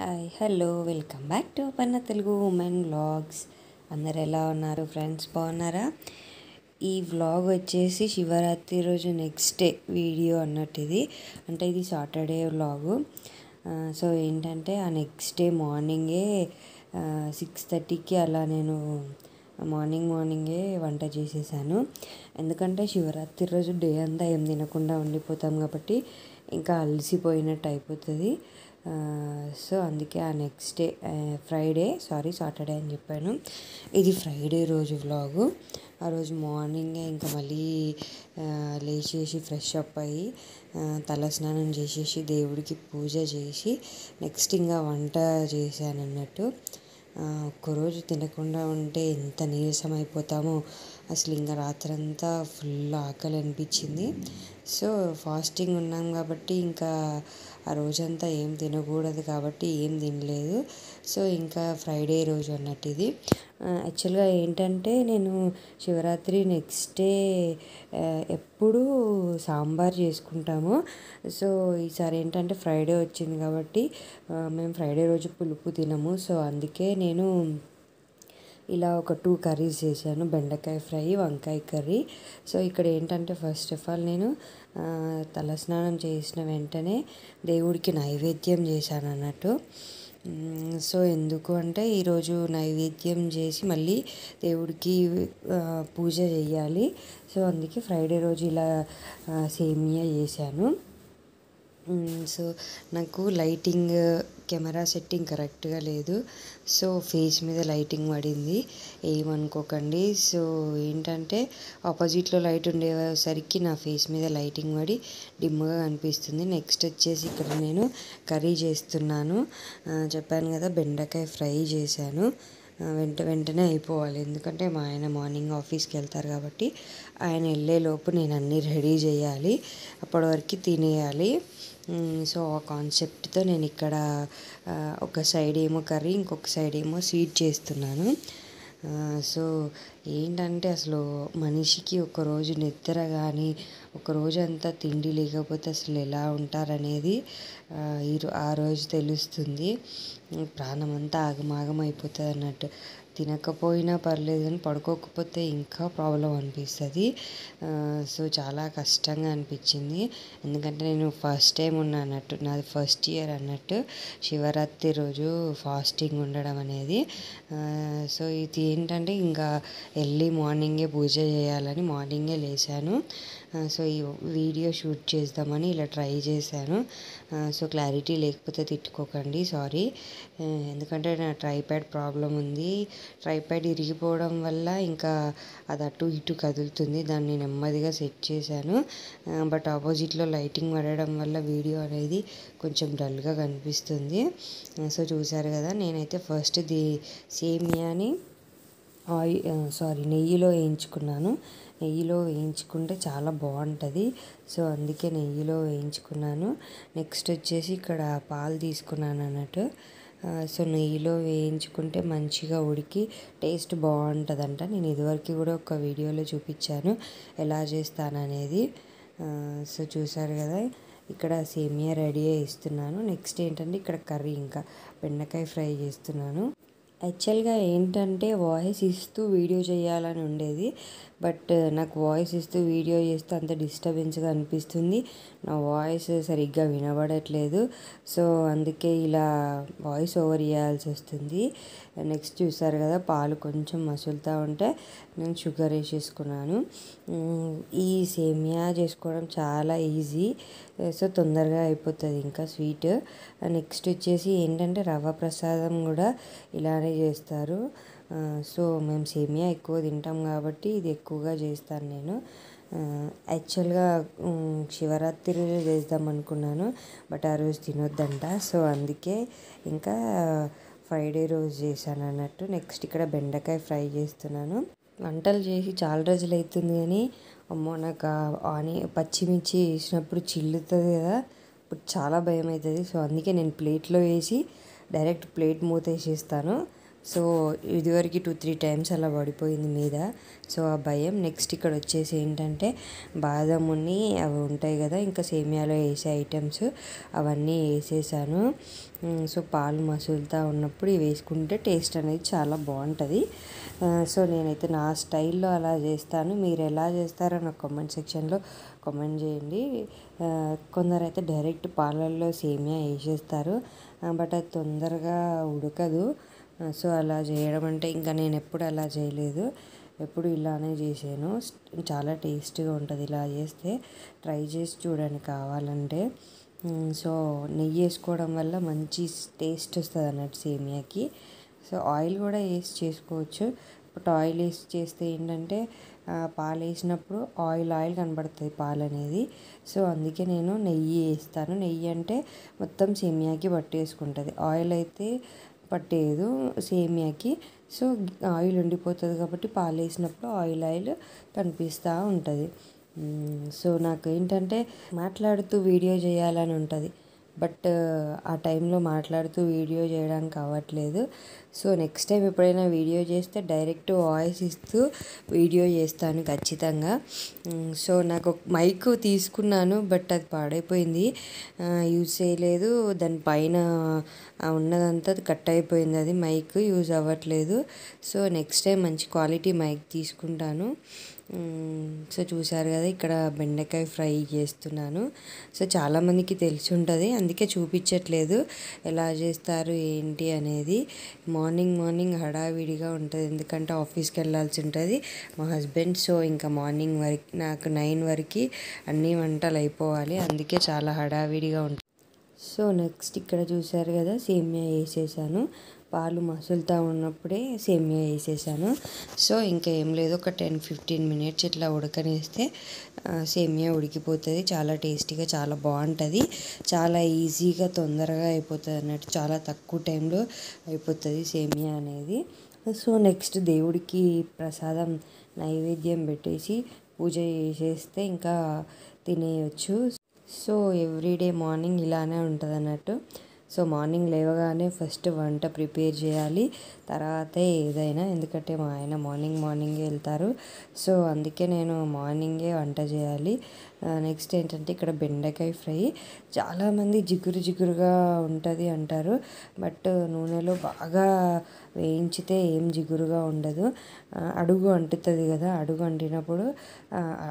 hi hello welcome back to Aparna Telugu women vlogs అందరు ఎలా ఉన్నారు ఫ్రెండ్స్ బాగున్నారా ఈ వ్లాగ్ వచ్చేసి శివరాత్రి రోజు నెక్స్ట్ డే వీడియో అన్నట్టు ఇది అంటే ఇది సాటర్డే వ్లాగు సో ఏంటంటే ఆ నెక్స్ట్ డే మార్నింగే సిక్స్ థర్టీకి అలా నేను మార్నింగ్ మార్నింగే వంట చేసేసాను ఎందుకంటే శివరాత్రి రోజు డే అంతా ఏం తినకుండా ఉండిపోతాం కాబట్టి ఇంకా అలసిపోయినట్టు అయిపోతుంది సో అందుకే ఆ next day Friday sorry Saturday అని చెప్పాను ఇది ఫ్రైడే రోజు వ్లాగు ఆ రోజు మార్నింగే ఇంకా మళ్ళీ లేచేసి ఫ్రెష్ అప్ అయ్యి తల స్నానం చేసేసి దేవుడికి పూజ చేసి నెక్స్ట్ ఇంకా వంట చేశాను అన్నట్టు ఒక్కరోజు తినకుండా ఉంటే ఎంత నీరసం అయిపోతామో అసలు ఇంకా రాత్రంతా ఫుల్ ఆకలి అనిపించింది సో ఫాస్టింగ్ ఉన్నాం కాబట్టి ఇంకా ఆ రోజంతా ఏం తినకూడదు కాబట్టి ఏం తినలేదు సో ఇంకా ఫ్రైడే రోజు అన్నట్టు ఇది యాక్చువల్గా ఏంటంటే నేను శివరాత్రి నెక్స్ట్ డే ఎప్పుడూ సాంబార్ చేసుకుంటాము సో ఈసారి ఏంటంటే ఫ్రైడే వచ్చింది కాబట్టి మేము ఫ్రైడే రోజు పులుపు తినము సో అందుకే నేను ఇలా ఒక టూ కర్రీస్ చేశాను బెండకాయ ఫ్రై వంకాయ కర్రీ సో ఇక్కడ ఏంటంటే ఫస్ట్ ఆఫ్ ఆల్ నేను తలస్నానం చేసిన వెంటనే దేవుడికి నైవేద్యం చేశాను అన్నట్టు సో ఎందుకు అంటే ఈరోజు నైవేద్యం చేసి మళ్ళీ దేవుడికి పూజ చేయాలి సో అందుకే ఫ్రైడే రోజు ఇలా సేమియా చేశాను సో నాకు లైటింగ్ కెమెరా సెట్టింగ్ కరెక్ట్గా లేదు సో ఫేస్ మీద లైటింగ్ పడింది ఏమనుకోకండి సో ఏంటంటే ఆపోజిట్లో లైట్ ఉండేసరికి నా ఫేస్ మీద లైటింగ్ పడి డిమ్గా కనిపిస్తుంది నెక్స్ట్ వచ్చేసి ఇక్కడ నేను కర్రీ చేస్తున్నాను చెప్పాను కదా బెండకాయ ఫ్రై చేశాను వెంట వెంటనే అయిపోవాలి ఎందుకంటే మా ఆయన మార్నింగ్ ఆఫీస్కి వెళ్తారు కాబట్టి ఆయన వెళ్ళేలోపు నేను అన్నీ రెడీ చేయాలి అప్పటివరకు తినేయాలి సో ఆ కాన్సెప్ట్తో నేను ఇక్కడ ఒక సైడ్ ఏమో కర్రీ ఇంకొక సైడ్ ఏమో స్వీట్ చేస్తున్నాను సో ఏంటంటే అసలు మనిషికి ఒకరోజు నిద్ర కానీ రోజు అంతా తిండి లేకపోతే అసలు ఎలా ఉంటారనేది ఈ ఆ రోజు తెలుస్తుంది ప్రాణం అంతా ఆగమాగం అయిపోతుంది అన్నట్టు తినకపోయినా పర్లేదు కానీ పడుకోకపోతే ఇంకా ప్రాబ్లం అనిపిస్తుంది సో చాలా కష్టంగా అనిపించింది ఎందుకంటే నేను ఫస్ట్ టైం ఉన్నా అన్నట్టు నాది ఫస్ట్ ఇయర్ అన్నట్టు శివరాత్రి రోజు ఫాస్టింగ్ ఉండడం అనేది సో ఇది ఏంటంటే ఇంకా ఎర్లీ మార్నింగే పూజ చేయాలని మార్నింగే లేచాను సో ఈ వీడియో షూట్ చేద్దామని ఇలా ట్రై చేశాను సో క్లారిటీ లేకపోతే తిట్టుకోకండి సారీ ఎందుకంటే నా ట్రైప్యాడ్ ప్రాబ్లం ఉంది ట్రైప్యాడ్ ఇరిగిపోవడం వల్ల ఇంకా అది అటు ఇటు కదులుతుంది దాన్ని నెమ్మదిగా సెట్ చేశాను బట్ ఆపోజిట్లో లైటింగ్ పడడం వల్ల వీడియో అనేది కొంచెం డల్గా కనిపిస్తుంది సో చూసారు కదా నేనైతే ఫస్ట్ ది సేమియాని ఆయి సారీ నెయ్యిలో వేయించుకున్నాను నెయ్యిలో వేయించుకుంటే చాలా బాగుంటుంది సో అందుకే నెయ్యిలో వేయించుకున్నాను నెక్స్ట్ వచ్చేసి ఇక్కడ పాలు తీసుకున్నాను అన్నట్టు సో నెయ్యిలో వేయించుకుంటే మంచిగా ఉడికి టేస్ట్ బాగుంటుందంట నేను ఇదివరకు కూడా ఒక వీడియోలో చూపించాను ఎలా చేస్తాననేది సో చూసారు కదా ఇక్కడ సేమియా రెడీ ఇస్తున్నాను నెక్స్ట్ ఏంటంటే ఇక్కడ కర్రీ ఇంకా బెండకాయ ఫ్రై చేస్తున్నాను యాక్చువల్గా ఏంటంటే వాయిస్ ఇస్తూ వీడియో చేయాలని ఉండేది బట్ నాకు వాయిస్ ఇస్తూ వీడియో చేస్తూ అంత డిస్టర్బెన్స్గా అనిపిస్తుంది నా వాయిస్ సరిగ్గా వినబడట్లేదు సో అందుకే ఇలా వాయిస్ ఓవర్ ఇవ్వాల్సి వస్తుంది నెక్స్ట్ చూసారు కదా పాలు కొంచెం మసులుతూ ఉంటే నేను షుగర్ వేసేసుకున్నాను ఈ సేమియా చేసుకోవడం చాలా ఈజీ సో తొందరగా అయిపోతుంది ఇంకా స్వీట్ నెక్స్ట్ వచ్చేసి ఏంటంటే రవ్వ ప్రసాదం కూడా ఇలానే చేస్తారు సో మేము సేమియా ఎక్కువ తింటాం కాబట్టి ఇది ఎక్కువగా చేస్తాను నేను యాక్చువల్గా శివరాత్రి చేద్దాం అనుకున్నాను బట్ ఆ రోజు తినొద్దంట సో అందుకే ఇంకా ఫ్రైడే రోజు చేశాను అన్నట్టు నెక్స్ట్ ఇక్కడ బెండకాయ ఫ్రై చేస్తున్నాను వంటలు చేసి చాలా రోజులు అవుతుంది కానీ అమ్మో నాకు ఆని పచ్చిమిర్చి వేసినప్పుడు చిల్లుతుంది కదా ఇప్పుడు చాలా భయం అవుతుంది సో అందుకే నేను ప్లేట్లో వేసి డైరెక్ట్ ప్లేట్ మూత వేసేస్తాను సో ఇదివరకు టూ త్రీ టైమ్స్ అలా పడిపోయింది మీద సో ఆ భయం నెక్స్ట్ ఇక్కడ వచ్చేసి ఏంటంటే బాదముని అవి ఉంటాయి కదా ఇంకా సేమియాలో వేసే ఐటమ్స్ అవన్నీ వేసేసాను సో పాలు మసులుతా ఉన్నప్పుడు ఇవి వేసుకుంటే టేస్ట్ అనేది చాలా బాగుంటుంది సో నేనైతే నా స్టైల్లో అలా చేస్తాను మీరు ఎలా చేస్తారో నాకు కామెంట్ సెక్షన్లో కామెంట్ చేయండి కొందరైతే డైరెక్ట్ పాలల్లో సేమియా వేసేస్తారు బట్ అది తొందరగా ఉడకదు సో అలా చేయడం అంటే ఇంకా నేను ఎప్పుడు అలా చేయలేదు ఎప్పుడు ఇలానే చేశాను చాలా టేస్టీగా ఉంటుంది ఇలా చేస్తే ట్రై చేసి చూడండి కావాలంటే సో నెయ్యి వేసుకోవడం వల్ల మంచి టేస్ట్ వస్తుంది అన్నట్టు సేమియాకి సో ఆయిల్ కూడా వేసి చేసుకోవచ్చు ఇప్పుడు ఆయిల్ వేసి చేస్తే ఏంటంటే పాలు వేసినప్పుడు ఆయిల్ ఆయిల్ కనబడుతుంది పాలు అనేది సో అందుకే నేను నెయ్యి వేస్తాను నెయ్యి అంటే మొత్తం సేమియాకి పట్టేసుకుంటుంది ఆయిల్ అయితే పట్టేదు సేమియాకి సో ఆయిల్ ఉండిపోతుంది కాబట్టి పాలు వేసినప్పుడు ఆయిల్ ఆయిల్ కనిపిస్తూ ఉంటుంది సో నాకు ఏంటంటే మాట్లాడుతూ వీడియో చేయాలని ఉంటుంది బట్ ఆ టైంలో మాట్లాడుతూ వీడియో చేయడానికి అవ్వట్లేదు సో నెక్స్ట్ టైం ఎప్పుడైనా వీడియో చేస్తే డైరెక్ట్ వాయిస్ ఇస్తూ వీడియో చేస్తాను ఖచ్చితంగా సో నాకు మైక్ తీసుకున్నాను బట్ అది పాడైపోయింది యూజ్ చేయలేదు దాని పైన ఉన్నదంతా కట్ అయిపోయింది అది మైక్ యూజ్ అవ్వట్లేదు సో నెక్స్ట్ టైం మంచి క్వాలిటీ మైక్ తీసుకుంటాను సో చూశారు కదా ఇక్కడ బెండకాయ ఫ్రై చేస్తున్నాను సో చాలామందికి తెలిసి ఉంటుంది అందుకే చూపించట్లేదు ఎలా చేస్తారు ఏంటి అనేది మార్నింగ్ మార్నింగ్ హడావిడిగా ఉంటుంది ఎందుకంటే ఆఫీస్కి వెళ్ళాల్సి ఉంటుంది మా హస్బెండ్ సో ఇంకా మార్నింగ్ వరకు నాకు నైన్ వరకు అన్ని వంటలు అయిపోవాలి అందుకే చాలా హడావిడిగా ఉంటుంది సో నెక్స్ట్ ఇక్కడ చూసారు కదా సేమియా వేసేసాను పాలు మసులుతూ ఉన్నప్పుడే సేమియా వేసేసాను సో ఇంకా ఏం లేదు ఒక టెన్ ఫిఫ్టీన్ మినిట్స్ ఇట్లా ఉడకనేస్తే సేమియా ఉడికిపోతుంది చాలా టేస్టీగా చాలా బాగుంటుంది చాలా ఈజీగా తొందరగా అయిపోతుంది అన్నట్టు చాలా తక్కువ టైంలో అయిపోతుంది సేమియా అనేది సో నెక్స్ట్ దేవుడికి ప్రసాదం నైవేద్యం పెట్టేసి పూజ చేసేస్తే ఇంకా తినేయచ్చు సో ఎవ్రీడే మార్నింగ్ ఇలానే ఉంటుంది అన్నట్టు సో మార్నింగ్ లేవగానే ఫస్ట్ వంట ప్రిపేర్ చేయాలి తర్వాతే ఏదైనా ఎందుకంటే మా ఆయన మార్నింగ్ మార్నింగే వెళ్తారు సో అందుకే నేను మార్నింగే వంట చేయాలి నెక్స్ట్ ఏంటంటే ఇక్కడ బెండకాయ ఫ్రై చాలామంది జిగురు జిగురుగా ఉంటుంది అంటారు బట్ నూనెలో బాగా వేయించితే ఏం జిగురుగా ఉండదు అడుగు అంటుతుంది కదా అడుగు అంటినప్పుడు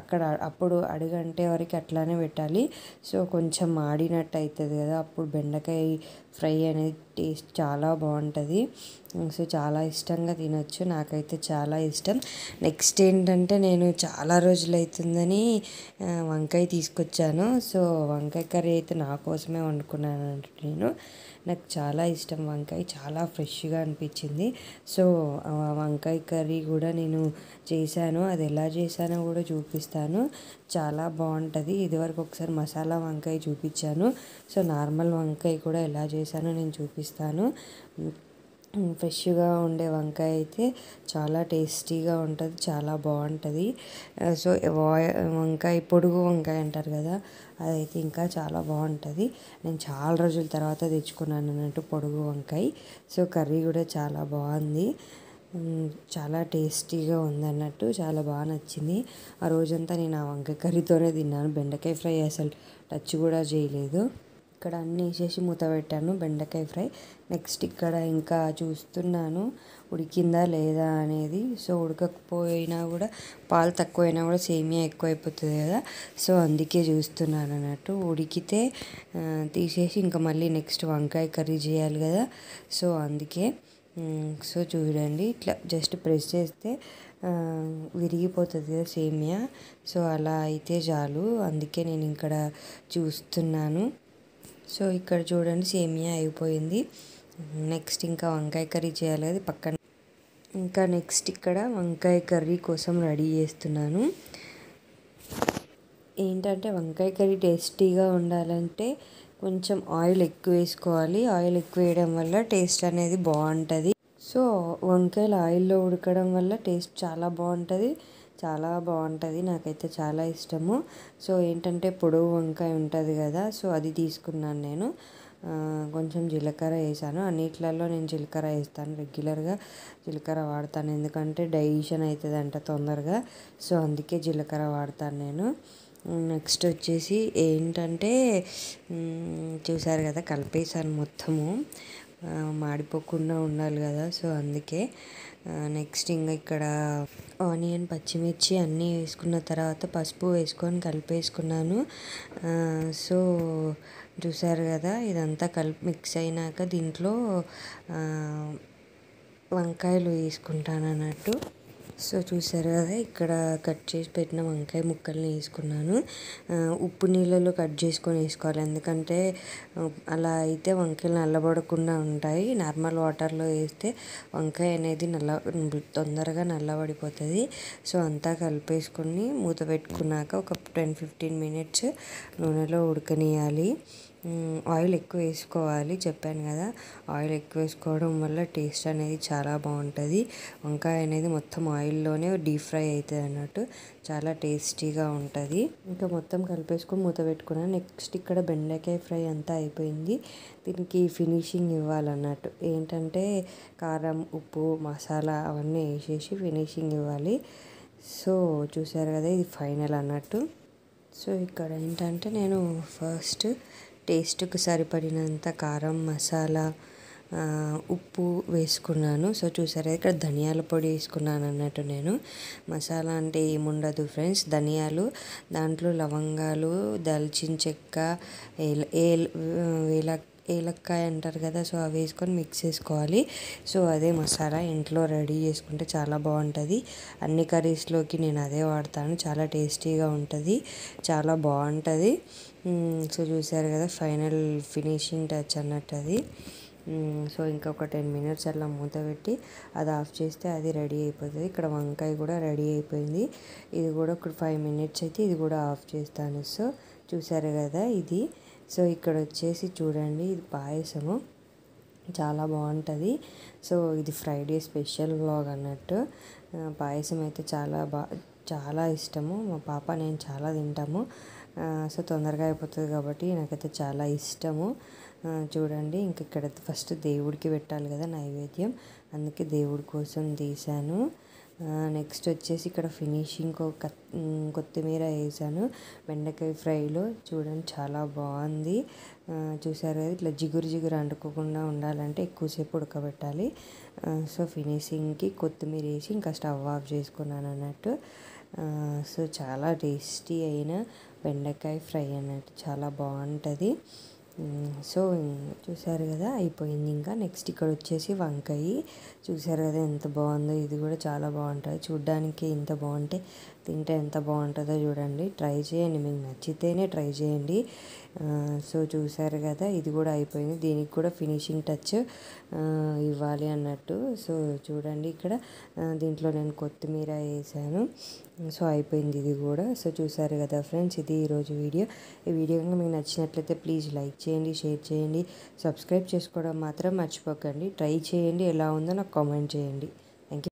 అక్కడ అప్పుడు అడుగు అంటే వరకు అట్లానే పెట్టాలి సో కొంచెం మాడినట్టు అవుతుంది కదా అప్పుడు బెండకాయ ఫ్రై అనేది టేస్ట్ చాలా బాగుంటుంది సో చాలా ఇష్టంగా తినొచ్చు నాకైతే చాలా ఇష్టం నెక్స్ట్ ఏంటంటే నేను చాలా రోజులు అవుతుందని వంకాయ తీసుకొచ్చాను సో వంకాయ కర్రీ అయితే నా కోసమే వండుకున్నాను నేను నాకు చాలా ఇష్టం వంకాయ చాలా ఫ్రెష్గా అనిపించింది సో వంకాయ కర్రీ కూడా నేను చేశాను అది ఎలా చేశానో కూడా చూపిస్తాను చాలా బాగుంటుంది ఇదివరకు ఒకసారి మసాలా వంకాయ చూపించాను సో నార్మల్ వంకాయ కూడా ఎలా చేశానో నేను చూపిస్తాను చూపిస్తాను ఫ్రెష్గా ఉండే వంకాయ అయితే చాలా టేస్టీగా ఉంటుంది చాలా బాగుంటుంది సో వంకాయ పొడుగు వంకాయ అంటారు కదా అదైతే ఇంకా చాలా బాగుంటుంది నేను చాలా రోజుల తర్వాత తెచ్చుకున్నాను అన్నట్టు పొడుగు వంకాయ సో కర్రీ కూడా చాలా బాగుంది చాలా టేస్టీగా ఉందన్నట్టు చాలా బాగా నచ్చింది ఆ రోజంతా నేను ఆ వంకాయ కర్రీతోనే తిన్నాను బెండకాయ ఫ్రై అసలు టచ్ కూడా చేయలేదు ఇక్కడ అన్నీ వేసేసి మూత పెట్టాను బెండకాయ ఫ్రై నెక్స్ట్ ఇక్కడ ఇంకా చూస్తున్నాను ఉడికిందా లేదా అనేది సో ఉడకకపోయినా కూడా పాలు తక్కువైనా కూడా సేమియా ఎక్కువ అయిపోతుంది కదా సో అందుకే చూస్తున్నాను అన్నట్టు ఉడికితే తీసేసి ఇంకా మళ్ళీ నెక్స్ట్ వంకాయ కర్రీ చేయాలి కదా సో అందుకే సో చూడండి ఇట్లా జస్ట్ ప్రెస్ చేస్తే విరిగిపోతుంది కదా సేమియా సో అలా అయితే చాలు అందుకే నేను ఇక్కడ చూస్తున్నాను సో ఇక్కడ చూడండి సేమియా అయిపోయింది నెక్స్ట్ ఇంకా వంకాయ కర్రీ చేయాలి అది పక్కన ఇంకా నెక్స్ట్ ఇక్కడ వంకాయ కర్రీ కోసం రెడీ చేస్తున్నాను ఏంటంటే వంకాయ కర్రీ టేస్టీగా ఉండాలంటే కొంచెం ఆయిల్ ఎక్కువ వేసుకోవాలి ఆయిల్ ఎక్కువ వేయడం వల్ల టేస్ట్ అనేది బాగుంటుంది సో వంకాయలు ఆయిల్లో ఉడకడం వల్ల టేస్ట్ చాలా బాగుంటుంది చాలా బాగుంటుంది నాకైతే చాలా ఇష్టము సో ఏంటంటే పొడవు వంకాయ ఉంటుంది కదా సో అది తీసుకున్నాను నేను కొంచెం జీలకర్ర వేసాను అన్నిట్లలో నేను జీలకర్ర వేస్తాను రెగ్యులర్గా జీలకర్ర వాడతాను ఎందుకంటే డైజెషన్ అంట తొందరగా సో అందుకే జీలకర్ర వాడతాను నేను నెక్స్ట్ వచ్చేసి ఏంటంటే చూసారు కదా కలిపేశాను మొత్తము మాడిపోకుండా ఉండాలి కదా సో అందుకే నెక్స్ట్ ఇంకా ఇక్కడ ఆనియన్ పచ్చిమిర్చి అన్నీ వేసుకున్న తర్వాత పసుపు వేసుకొని కలిపేసుకున్నాను సో చూసారు కదా ఇదంతా కలిపి మిక్స్ అయినాక దీంట్లో వంకాయలు వేసుకుంటాను అన్నట్టు సో చూసారు కదా ఇక్కడ కట్ చేసి పెట్టిన వంకాయ ముక్కల్ని వేసుకున్నాను ఉప్పు నీళ్ళలో కట్ చేసుకొని వేసుకోవాలి ఎందుకంటే అలా అయితే వంకాయలు నల్లబడకుండా ఉంటాయి నార్మల్ వాటర్లో వేస్తే వంకాయ అనేది నల్ల తొందరగా నల్లబడిపోతుంది సో అంతా కలిపేసుకొని మూత పెట్టుకున్నాక ఒక టెన్ ఫిఫ్టీన్ మినిట్స్ నూనెలో ఉడకనియాలి ఆయిల్ ఎక్కువ వేసుకోవాలి చెప్పాను కదా ఆయిల్ ఎక్కువ వేసుకోవడం వల్ల టేస్ట్ అనేది చాలా బాగుంటుంది వంకాయ అనేది మొత్తం ఆయిల్లోనే డీప్ ఫ్రై అవుతుంది అన్నట్టు చాలా టేస్టీగా ఉంటుంది ఇంకా మొత్తం కలిపేసుకొని మూత పెట్టుకున్నాను నెక్స్ట్ ఇక్కడ బెండకాయ ఫ్రై అంతా అయిపోయింది దీనికి ఫినిషింగ్ ఇవ్వాలన్నట్టు ఏంటంటే కారం ఉప్పు మసాలా అవన్నీ వేసేసి ఫినిషింగ్ ఇవ్వాలి సో చూసారు కదా ఇది ఫైనల్ అన్నట్టు సో ఇక్కడ ఏంటంటే నేను ఫస్ట్ టేస్ట్కి సరిపడినంత కారం మసాలా ఉప్పు వేసుకున్నాను సో చూసారా ఇక్కడ ధనియాల పొడి వేసుకున్నాను అన్నట్టు నేను మసాలా అంటే ఏముండదు ఫ్రెండ్స్ ధనియాలు దాంట్లో లవంగాలు దాల్చిన చెక్క ఏ వేల ఏలక్కాయ అంటారు కదా సో అవి వేసుకొని మిక్స్ చేసుకోవాలి సో అదే మసాలా ఇంట్లో రెడీ చేసుకుంటే చాలా బాగుంటుంది అన్ని కర్రీస్లోకి నేను అదే వాడతాను చాలా టేస్టీగా ఉంటుంది చాలా బాగుంటుంది సో చూసారు కదా ఫైనల్ ఫినిషింగ్ టచ్ అన్నట్టు అది సో ఇంకొక టెన్ మినిట్స్ అలా మూత పెట్టి అది ఆఫ్ చేస్తే అది రెడీ అయిపోతుంది ఇక్కడ వంకాయ కూడా రెడీ అయిపోయింది ఇది కూడా ఒక ఫైవ్ మినిట్స్ అయితే ఇది కూడా ఆఫ్ చేస్తాను సో చూసారు కదా ఇది సో ఇక్కడ వచ్చేసి చూడండి ఇది పాయసము చాలా బాగుంటుంది సో ఇది ఫ్రైడే స్పెషల్ వ్లాగ్ అన్నట్టు పాయసం అయితే చాలా బా చాలా ఇష్టము మా పాప నేను చాలా తింటాము సో తొందరగా అయిపోతుంది కాబట్టి నాకైతే చాలా ఇష్టము చూడండి ఇంక ఇక్కడ ఫస్ట్ దేవుడికి పెట్టాలి కదా నైవేద్యం అందుకే దేవుడి కోసం తీశాను నెక్స్ట్ వచ్చేసి ఇక్కడ ఫినిషింగ్ కొత్తిమీర వేసాను బెండకాయ ఫ్రైలో చూడండి చాలా బాగుంది చూసారు ఇట్లా జిగురు జిగురు అంటుకోకుండా ఉండాలంటే ఎక్కువసేపు ఉడకబెట్టాలి సో ఫినిషింగ్కి కొత్తిమీర వేసి ఇంకా స్టవ్ ఆఫ్ చేసుకున్నాను అన్నట్టు సో చాలా టేస్టీ అయిన బెండకాయ ఫ్రై అన్నట్టు చాలా బాగుంటుంది సో చూసారు కదా అయిపోయింది ఇంకా నెక్స్ట్ ఇక్కడ వచ్చేసి వంకాయ చూసారు కదా ఎంత బాగుందో ఇది కూడా చాలా బాగుంటుంది చూడ్డానికి ఇంత బాగుంటే తింటే ఎంత బాగుంటుందో చూడండి ట్రై చేయండి మీకు నచ్చితేనే ట్రై చేయండి సో చూసారు కదా ఇది కూడా అయిపోయింది దీనికి కూడా ఫినిషింగ్ టచ్ ఇవ్వాలి అన్నట్టు సో చూడండి ఇక్కడ దీంట్లో నేను కొత్తిమీర వేసాను సో అయిపోయింది ఇది కూడా సో చూసారు కదా ఫ్రెండ్స్ ఇది ఈరోజు వీడియో ఈ వీడియో కనుక మీకు నచ్చినట్లయితే ప్లీజ్ లైక్ చేయండి షేర్ చేయండి సబ్స్క్రైబ్ చేసుకోవడం మాత్రం మర్చిపోకండి ట్రై చేయండి ఎలా ఉందో నాకు కామెంట్ చేయండి